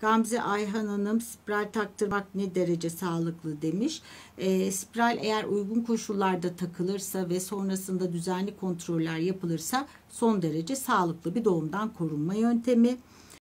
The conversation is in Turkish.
Gamze Ayhan Hanım spiral taktırmak ne derece sağlıklı demiş. E, spiral eğer uygun koşullarda takılırsa ve sonrasında düzenli kontroller yapılırsa son derece sağlıklı bir doğumdan korunma yöntemi.